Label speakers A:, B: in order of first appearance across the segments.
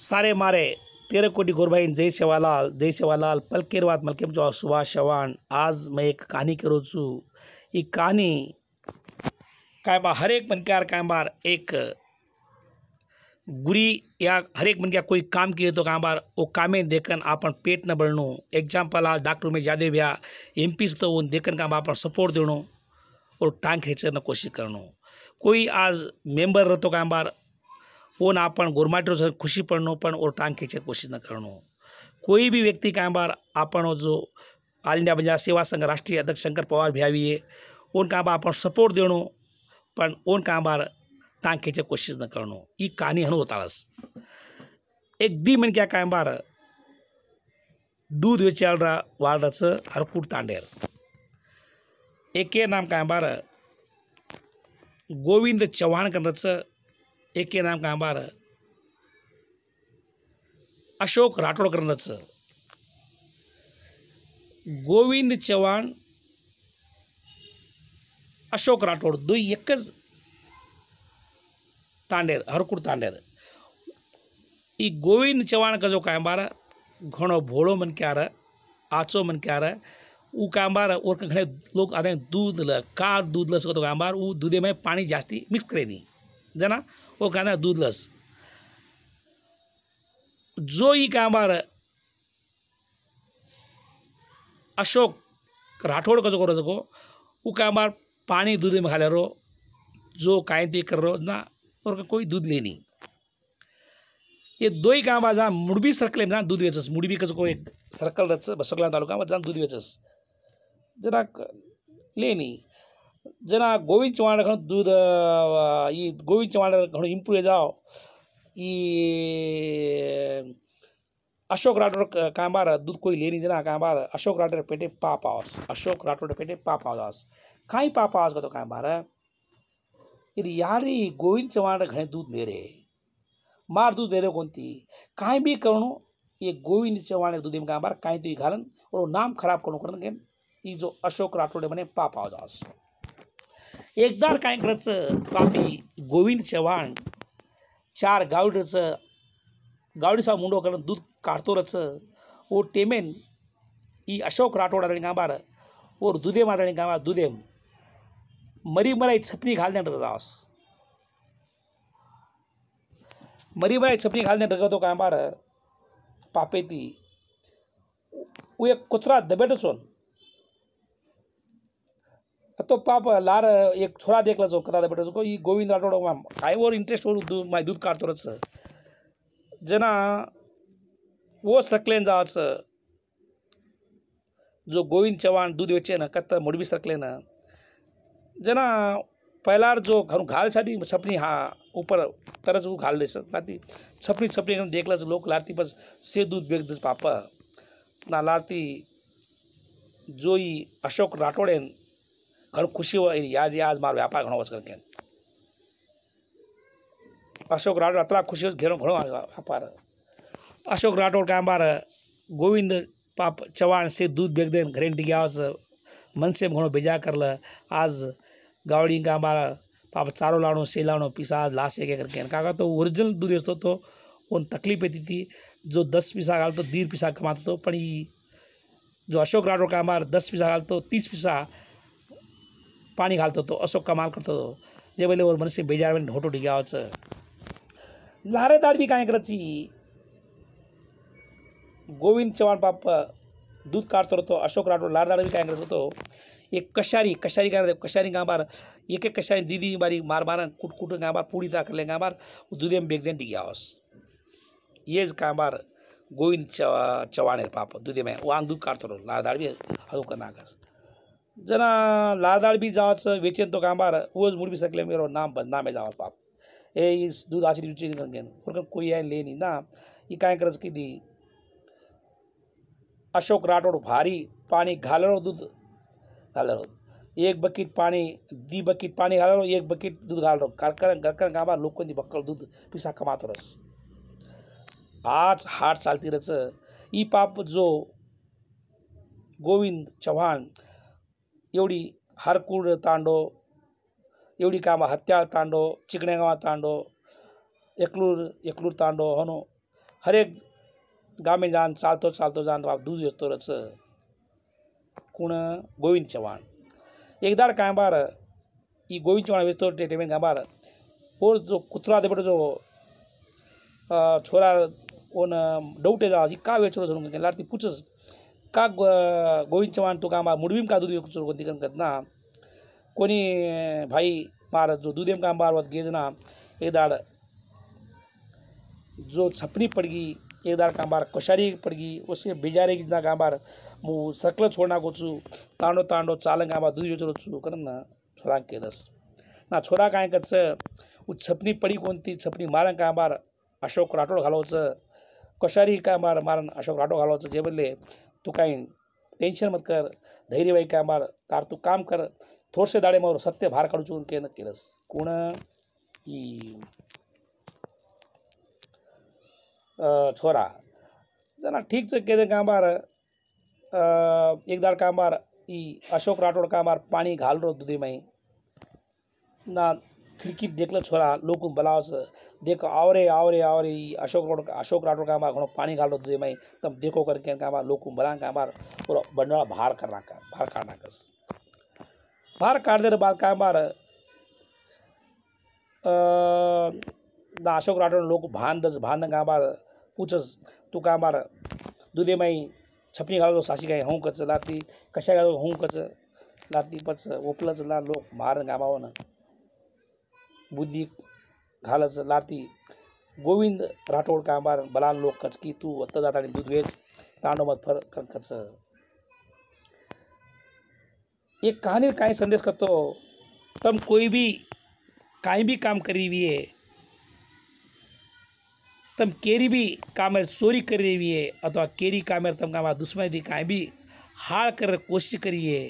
A: सारे मारे तेरे कोटी गोरभाईन जय सेवालाल जय सेवालाल पलकेर मलकेम जो सुभाष चव्हाण आज मैं एक कहानी करू चू ही कहानी काय बा हर एक मनक्यार काय बार एक गुरी या हर एक मनक्या कोई काम किए तो काय बार ओ कामे देखन आपन पेट न बढ़णो एग्जाम्पल आज डॉक्टर में जादे या एम पी तो उन देखन काम आपन सपोर्ट देणो और टांग खेचने कोशिश करणो कोई आज मेंबर रहतो काय बार ओन आपण घुरमाटो से खुशी पड़नो पण ओर टांग खींचे कोशिश न करनो कोई भी व्यक्ति काय बार आपण जो ऑल इंडिया म्हणजे सेवा संघ राष्ट्रीय अध्यक्ष शंकर पवार भी है उन कहाँ बार आपण सपोर्ट देणो पण उन काय बार टांग खींचे कोशिश न करनो ये कहानी हनु एक दी मन क्या काय बार दूध वेचाल रहा वालच हरकूट तांडेर एके नाम काय बार गोविंद चव्हाण करण्याचं एक के नाम का हमारा अशोक राठोडकरांचं गोविंद चव्हाण अशोक राठौड़ दुई एकच तांडेर हरकुड तांडेर ये गोविंद चव्हाण का जो कांबार घणो भोड़ो मन के आ आचो मन के आ रहा ऊ और घणे लोग आते हैं दूध ल कार दूध ल सको तो कांबार ऊ दूधे में पानी जास्ती मिक्स करेनी जना ओ काना जो जोई कामार अशोक राठोड कसो करो जको उ कामार पाणी दूध में रो जो काय ते कर रो ना और कोई दूध लेनी ये दोई कामा जा मुडबी सर्कल में जा दूध वेचस मुडबी कसो को एक सर्कल रच बसकला तालुका में जा दूध वेचस जरा लेनी ಜನ ಗೋವಿನ ಚವಾಣಗಳು ದೂದ ಈ ಗೋವಿನ ಚವಾಣಗಳು ಇಂಪ್ರೂವ್ ಇದಾವೆ ಈ ಅಶೋಕ್ ರಾಠೋಡ್ ಕಾಂಬಾರ ದೂದ್ ಕೊಯ್ ಲೇನಿ ಜನ ಕಾಂಬಾರ ಅಶೋಕ್ ರಾಠೋಡ್ ಪೇಟೆ ಪಾಪ ಹಾಸ್ ಅಶೋಕ್ ರಾಠೋಡ್ ಪೇಟೆ ಪಾಪ ಹಾಸ್ ಕಾಯಿ ಪಾಪ ಹಾಸ್ ಗೊತ್ತು ಕಾಂಬಾರ ಇದು ಯಾರೀ ಗೋವಿನ ಚವಾಣ ಘಣೆ ದೂದ್ ಲೇರೆ मार दूध दे रहे कौनती काई भी करणो ये गोविंद चौहान दूध में कहा काई तो घालन और नाम खराब करणो करन के ये जो अशोक राठौड़ बने पापा दास एकदार कायकराचं कामी गोविंद चव्हाण चार गावडीचं गावडीसा मुंडोकरण दूध काढतो रच ओ टेमेन ई अशोक राठोड आणि गांबार और दुधे माताणी गांबार दुदेम मरीमराई छपरी घालण्यात मरी मरीमराई छपनी घालण्यात रगतो गांबार पापेती उ एक कुत्रा दबेटचोन तो पाप लार एक छोरा देख लो છો કદાચ બેઠો છો गोविंद ગોવિંદ मैम आई ઓર इंटरेस्ट ઓર માય દૂધ કાઢતો રહેશે જેના वो સરકલેન જાચ जो गोविंद चव्हाण दूध वेचे ना कत्त मोडबी सरकले ना जना पहला जो घर घाल सादी छपनी हाँ ऊपर तरस वो घाल दे लाती छपनी छपनी देख लस लोग लाती बस से दूध बेच दस पापा ना लारती जो ही अशोक राठौड़ है ઘણું ખુશી હોય યાદ યાદ મારો વ્યાપાર ઘણો ઓછો કે અશોક રાઠોડ આટલા ખુશી ઘેરો ઘણો વ્યાપાર અશોક રાઠોડ કાં બાર ગોવિંદ પાપ ચવાણ से दूध बेच दे घरेंटी गया मन से घणो बेजा करल आज गावड़ी का हमारा पाप चारो लाणो से लाणो पीसा लासे के करके काका तो ओरिजिनल दूध असतो तो उन तकलीफ येती थी जो दस पीसा घालतो दीड पीसा कमातो तो पण ही जो अशोक राठौर का हमारा दस पीसा घालतो तीस पीसा पानी घालत होतो असो कमाल करते होतो जे वो मनुष्य बेजार ढोटो डिगावाचं लारे दाड़ भी कहीं करायची गोविंद चव्हाण बाप दूध काढतो होतो अशोक राठोड लारे ताडबी काय करत होतो एक कशारी कशारी काय कशारी गांबार एक एक कशारी दीदी बारी मार मारन कुट कुट गांबार पूड़ी था कर ले गांबार दूधे में बेग देन डिग आवस ये गांबार गोविंद चवा चवाण पाप दूधे में वांग दूध काटतो लार दाड़ भी हलो करना ಜನ ಲಾದಾಳ್ಬಿ ಜಾಚ್ ವೆಚ್ಚಂತ ಕಾಂಬಾರ ಓಜ್ ಮುಡ್ಬಿ ಸಕ್ಲೆ ಮೇರೋ ನಾಮ್ ಬದನಾಮೆ ಜಾವತ್ ಪಾಪ ಏ ಈ ದೂಧ ಆಚರಿ ರುಚಿ ಗಂಗೇನು ಅವ್ರಿಗೆ ಕೊಯ್ಯ ಲೇನಿ ನಾ ಈ ಕಾಯಕರಸ್ ಕಿದಿ अशोक राठौड़ भारी पानी घालरो दूध घालरो एक बकेट पानी दी बकेट पानी घालरो एक बकेट दूध घालरो घरकर घरकर गावा लोकांनी बक्कल दूध पिसा कमातो रस आज हाट चालती रच ई पाप जो गोविंद चव्हाण एवढी हारकुळ तांडो एवढी कामं हत्याळ तांडो चिकण्यागावा तांडव एकलूर एकलूर तांडव होनो हरेक गामे जान चालतो चालतो जान बाप दूध येतो रच कुण गोविंद चव्हाण एकदार काय बार ही गोविंद चव्हाण वेचतो ट्रीटमेंट काय बार जो कुत्रा देपट जो छोरा ओन डवटे जा का वेचो लाटी पुचस का गो गोविंद चव्हाण मा मुडवीम का दुधी कोणती कनकत ना कोणी भाई महाराज जो दुधेम काम बार वत गेजना एक दाड जो छपनी पडगी एक दाड कांबार कशारी पडगी वसे बेजारे गिजना कांबार मु सकल छोडना गोचू तांडो तांडो चालन कांबा दुधी चोरचू करन ना छोरा केदस ना छोरा काय कच उ छपनी पडी कोणती छपनी मारन कांबार अशोक राठोड घालवचं कोशारी मार मारन अशोक राठोड घालवचं जे बदले तू काही टेन्शन मत कर धैर्यवाई कामार तार तू काम कर थोडसे दाड़े दाडेमावर सत्य भार काढू चुकून केलं केलंस कोण छोरा जना ठीकच केलं एक दार कामार ई अशोक राठोड कामार पाणी घालरो दुधी मई ना ખીડકી દેખલા છોરા લોકો બોલાવશ દેખ આવરે આવરે આવરે એ અશોક રોડ અશોક રાઠોડ કાંબાર ઘણો પાણી કાઢો હતું એમાં તમે દેખો કરીને કાંબાર લોકો બલા કાંબાર પૂરો બંડવાળા બહાર કરી નાખા બહાર કાઢ નાખશ બહાર કાઢ દે બાર કાંબાર અશોક રાઠોડ લોકો ભાન દસ ભાન કાંબાર પૂછસ તું કાંબાર દૂધેમાં છપની ગાળો સાસી ગાય હું કચ્છ લાતી કશા ગાળો હું કચ્છ લાતી પચ ઓપલચ લા લોક માર ગામાઓને बुद्धी घालच लारती गोविंद राठोड कांबार बलान लोक कचकी तू वत्त जात आणि दूध तांडोमत फर कच एक कहानी काय संदेश करतो तुम कोई भी काई भी काम करी हुई है तम केरी भी कामेर चोरी करी हुई है अथवा केरी कामेर तम कामा दुश्मन थी काई भी हार कर कोशिश करी है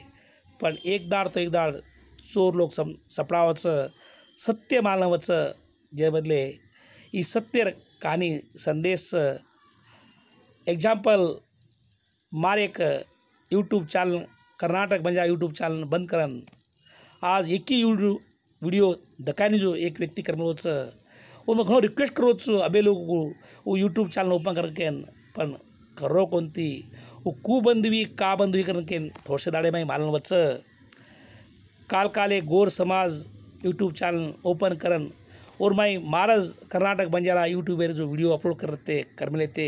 A: पर एक दाड़ तो एक दाड़ चोर लोग सम सपड़ावच सत्य मानवचं जे बदले ई सत्य कहाणी संदेश एग्जाम्पल मार एक यूट्यूब चॅनल कर्नाटक म्हणजे यूट्यूब चॅनल बंद करन आज एकी यूट्यूब वीडियो दकानी जो एक व्यक्ति कर मिलो उनमें घो रिक्वेस्ट करो छो अबे लोग यूट्यूब चैनल ओपन कर पण करो कोणती वो कू बंद हुई का बंद हुई केन थोड़से दाड़े में मालन वच काल काले गोर समाज यूट्यूब चॅनल ओपन करन और मैं महाराज कर्नाटक बंजारा यूट्यूब जो वीडियो अपलोड करते कर मिलते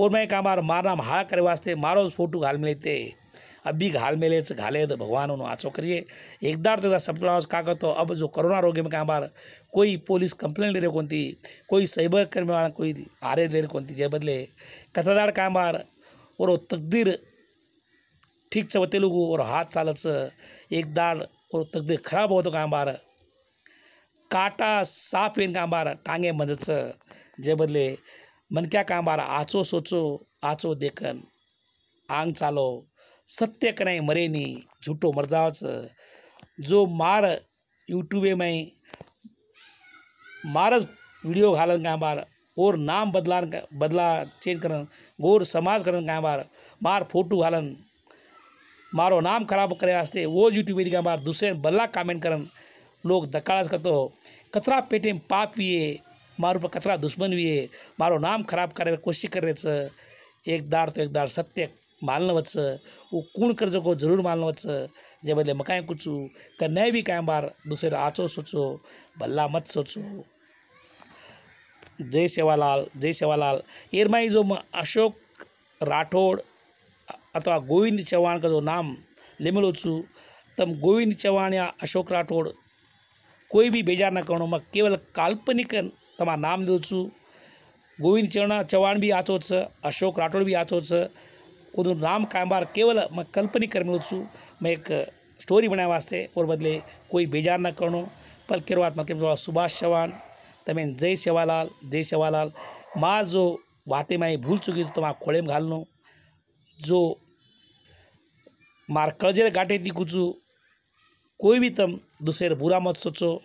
A: और मैं का मार मार नाम हाड़ा करे वास्ते मारो फोटो घाल मिलते अब भी घाल मिले घाले तो भगवान उन्होंने आचो करिए एकदार तो सप्लास का तो अब जो कोरोना रोगी में कहा मार कोई पोलीस कंप्लेन ले कौन थी कोई साइबर कर्मी कोई आरे ले कोणती जे बदले कसादार का बार और तकदीर ठीक चवते लोगों और हाथ चालच एक दाड़ और तकदीर खराब हो तो कहाँ बार काटा साफ येईन कहाँ बार टांगे मजचं जे बदले मन क्या काम बार आचो सोचो आचो देखन आंग चालो सत्य कनाई नी झूठो मर जाओ जो मार यूट्यूबे में मार वीडियो घालन कहाँ बार और नाम बदला बदला चेंज करन गोर समाज करन कहाँ बार मार फोटो घालन મારો નામ ખરાબ કર્યા વાસ્તે વો યુટ્યુબ એરિયા માર દુસરે ભલા કામેન્ટ કરન લોક ધક્કાળસ કરતો કચરા પેટે પાપ વિયે મારું પર કચરા દુશ્મન વિયે મારો નામ ખરાબ કરે કોશિશ કરે છે એક દાર તો એક દાર સત્ય માलणं वच वो कूण कर को जरूर मालणं वच जे बदले मैं काएं कुछ कर नहीं भी काएं बार दूसरे आचो सोचो भला मत सोचो जय सेवालाल जय सेवालाल येरमाई जो अशोक राठौड़ અતો ગોવિંદ ચવાણ કતો નામ લેમલોચુ તમ ગોવિંદ ચવાણિયા अशोक राठોડ કોઈ ભી બેજારના કણોમાં કેવલ કાલ્પનિક તમા નામ દઉ છુ ગોવિંદ ચરણા ચવાણ ભી આતો છ अशोक राठોડ ભી આતો છ ઓનું નામ ક્યાં બાર કેવલ મ કલ્પનિક કરમી ઉ છુ મે એક સ્ટોરી બનાવા વાસ્તે ઓર બદલે કોઈ બેજારના કણો પલ કેરાતમે સુભાષ ચવાણ તમે જય સેવાલાલ જય સેવાલાલ મા જો વાતે મે ભૂલ ચૂકી તમા ખોલેમ घालનો जो मार्कळजेर गाठे ती कुचू कोई भी तम दूसरे बुरा मत सोचो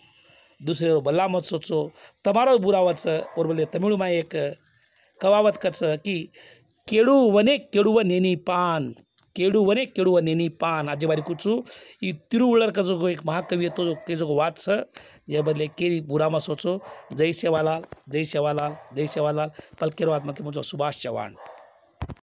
A: दूसरे रो भला मत सोचो तमारो बुरा वच और बोले तमिल में एक कवावत कच की केड़ू वने केड़ुव नेनी पान केड़ू वने केड़ुव नेनी पान आजे बारी कुचू ई का जो एक महाकवी येतो जो के जो वाच जे बदले केरी बुरा मत सोचो जय सेवालाल जय सेवालाल जय सेवालाल पल केरो आत्मा के जो सुभाष चव्हाण